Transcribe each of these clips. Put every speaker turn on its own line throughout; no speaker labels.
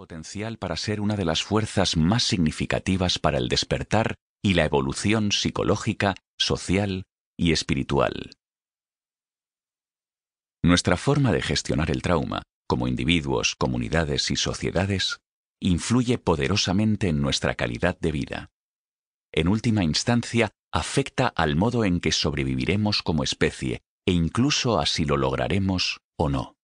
potencial para ser una de las fuerzas más significativas para el despertar y la evolución psicológica, social y espiritual. Nuestra forma de gestionar el trauma, como individuos, comunidades y sociedades, influye poderosamente en nuestra calidad de vida. En última instancia, afecta al modo en que sobreviviremos como especie e incluso a si lo lograremos o no.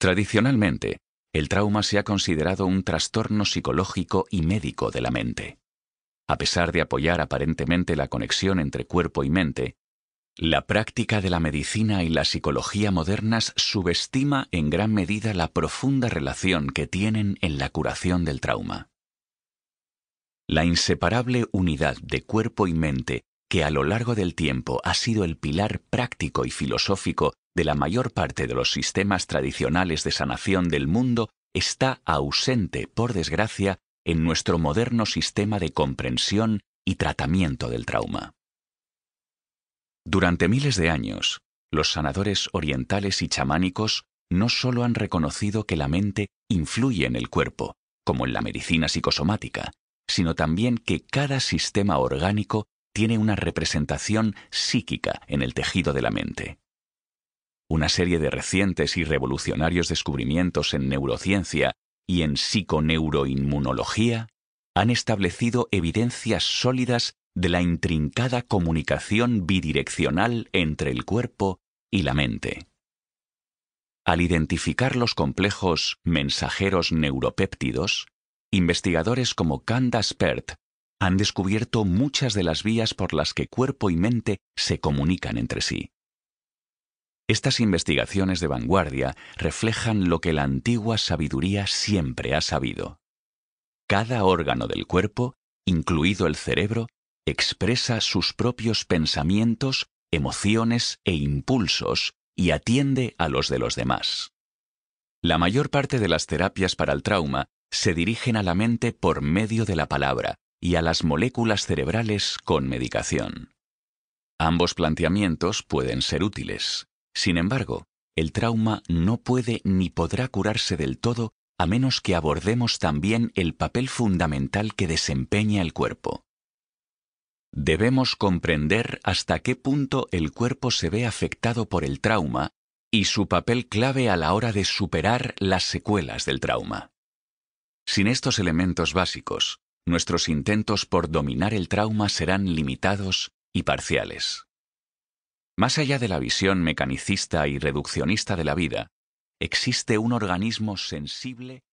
Tradicionalmente, el trauma se ha considerado un trastorno psicológico y médico de la mente. A pesar de apoyar aparentemente la conexión entre cuerpo y mente, la práctica de la medicina y la psicología modernas subestima en gran medida la profunda relación que tienen en la curación del trauma. La inseparable unidad de cuerpo y mente que a lo largo del tiempo ha sido el pilar práctico y filosófico de la mayor parte de los sistemas tradicionales de sanación del mundo, está ausente, por desgracia, en nuestro moderno sistema de comprensión y tratamiento del trauma. Durante miles de años, los sanadores orientales y chamánicos no solo han reconocido que la mente influye en el cuerpo, como en la medicina psicosomática, sino también que cada sistema orgánico tiene una representación psíquica en el tejido de la mente. Una serie de recientes y revolucionarios descubrimientos en neurociencia y en psiconeuroinmunología han establecido evidencias sólidas de la intrincada comunicación bidireccional entre el cuerpo y la mente. Al identificar los complejos mensajeros neuropéptidos, investigadores como Candace Pert han descubierto muchas de las vías por las que cuerpo y mente se comunican entre sí. Estas investigaciones de vanguardia reflejan lo que la antigua sabiduría siempre ha sabido. Cada órgano del cuerpo, incluido el cerebro, expresa sus propios pensamientos, emociones e impulsos y atiende a los de los demás. La mayor parte de las terapias para el trauma se dirigen a la mente por medio de la palabra, y a las moléculas cerebrales con medicación. Ambos planteamientos pueden ser útiles. Sin embargo, el trauma no puede ni podrá curarse del todo a menos que abordemos también el papel fundamental que desempeña el cuerpo. Debemos comprender hasta qué punto el cuerpo se ve afectado por el trauma y su papel clave a la hora de superar las secuelas del trauma. Sin estos elementos básicos, nuestros intentos por dominar el trauma serán limitados y parciales. Más allá de la visión mecanicista y reduccionista de la vida, existe un organismo sensible